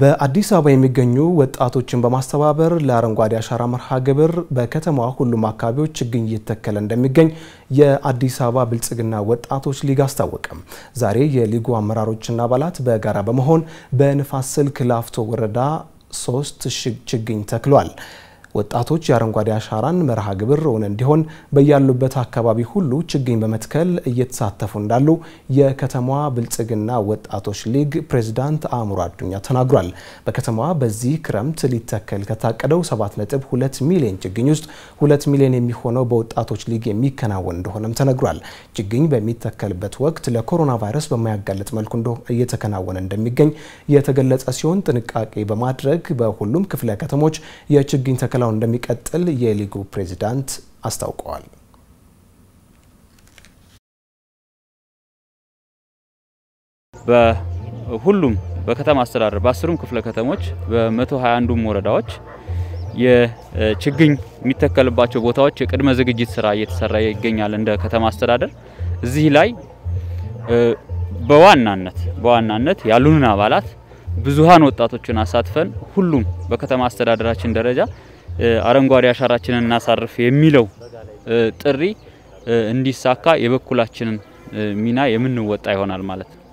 በአዲስ አበባ የሚገኙ ወጣቶችን በማስተባበር ለአረንጓዴ አሻራ መርሃ ግብር በከተማዋ ሁሉም አካባቢዎች ችግኝ እየተተከለ እንደሚገኝ የአዲስ አበባ ብልጽግና ወጣቶች ሊግ አስታወቀም። ዛሬ የሊጉ አመራሮችና አባላት በጋራ በመሆን በንፋስ ስልክ ላፍቶ ወረዳ ሶስት ችግኝ ተክሏል። ወጣቶች የአረንጓዴ አሻራን መርሃ ግብር እውን እንዲሆን በያሉበት አካባቢ ሁሉ ችግኝ በመትከል እየተሳተፉ እንዳሉ የከተማዋ ብልጽግና ወጣቶች ሊግ ፕሬዝዳንት አእምሮ አዱኛ ተናግሯል። በከተማዋ በዚህ ክረምት ሊተከል ከታቀደው 7.2 ሚሊዮን ችግኝ ውስጥ 2 ሚሊዮን የሚሆነው በወጣቶች ሊግ የሚከናወን እንደሆነም ተነግሯል። ችግኝ በሚተከልበት ወቅት ለኮሮና ቫይረስ በማያጋለጥ መልኩ እየተከናወነ እንደሚገኝ የተገለጸ ሲሆን ጥንቃቄ በማድረግ በሁሉም ክፍለ ከተሞች የችግኝ ተከላ ውክልናው እንደሚቀጥል የሊጉ ፕሬዚዳንት አስታውቀዋል። በሁሉም በከተማ አስተዳደር በአስሩም ክፍለ ከተሞች በ 121 ወረዳዎች የችግኝ የሚተከልባቸው ቦታዎች የቅድመ ዝግጅት ስራ እየተሰራ ይገኛል። እንደ ከተማ አስተዳደር እዚህ ላይ በዋናነት በዋናነት ያሉንን አባላት ብዙሃን ወጣቶችን አሳትፈን ሁሉም በከተማ አስተዳደራችን ደረጃ አረንጓዴ አሻራችንን እናሳርፍ የሚለው ጥሪ እንዲሳካ የበኩላችንን ሚና የምንወጣ ይሆናል ማለት ነው።